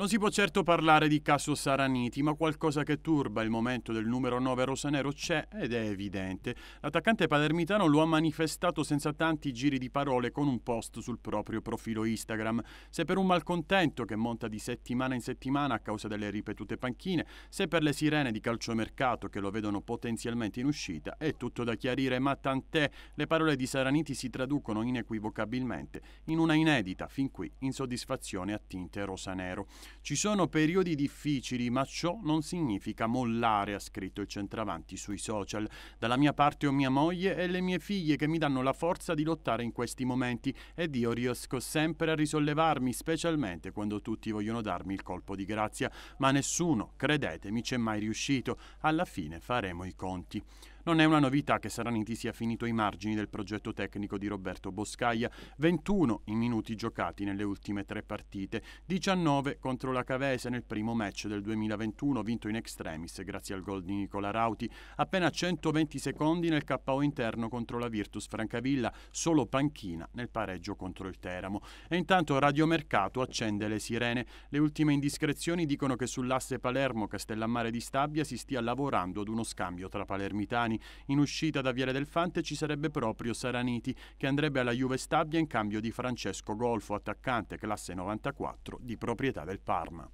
Non si può certo parlare di caso Saraniti, ma qualcosa che turba il momento del numero 9 rosanero c'è ed è evidente. L'attaccante palermitano lo ha manifestato senza tanti giri di parole con un post sul proprio profilo Instagram. Se per un malcontento che monta di settimana in settimana a causa delle ripetute panchine, se per le sirene di calciomercato che lo vedono potenzialmente in uscita, è tutto da chiarire, ma tant'è, le parole di Saraniti si traducono inequivocabilmente in una inedita, fin qui, insoddisfazione a tinte rosanero. Ci sono periodi difficili, ma ciò non significa mollare, ha scritto il centravanti sui social. Dalla mia parte ho mia moglie e le mie figlie che mi danno la forza di lottare in questi momenti ed io riesco sempre a risollevarmi, specialmente quando tutti vogliono darmi il colpo di grazia, ma nessuno, credetemi, c'è mai riuscito. Alla fine faremo i conti. Non è una novità che Saraniti sia finito ai margini del progetto tecnico di Roberto Boscaia, 21 i minuti giocati nelle ultime tre partite, 19 contro la Cavese nel primo match del 2021 vinto in extremis grazie al gol di Nicola Rauti, appena 120 secondi nel KO interno contro la Virtus Francavilla, solo panchina nel pareggio contro il Teramo. E intanto Radiomercato accende le sirene. Le ultime indiscrezioni dicono che sull'asse Palermo-Castellammare di Stabia si stia lavorando ad uno scambio tra palermitani Romani. In uscita da Viale del Fante ci sarebbe proprio Saraniti, che andrebbe alla Juve Stabia in cambio di Francesco Golfo, attaccante classe 94 di proprietà del Parma.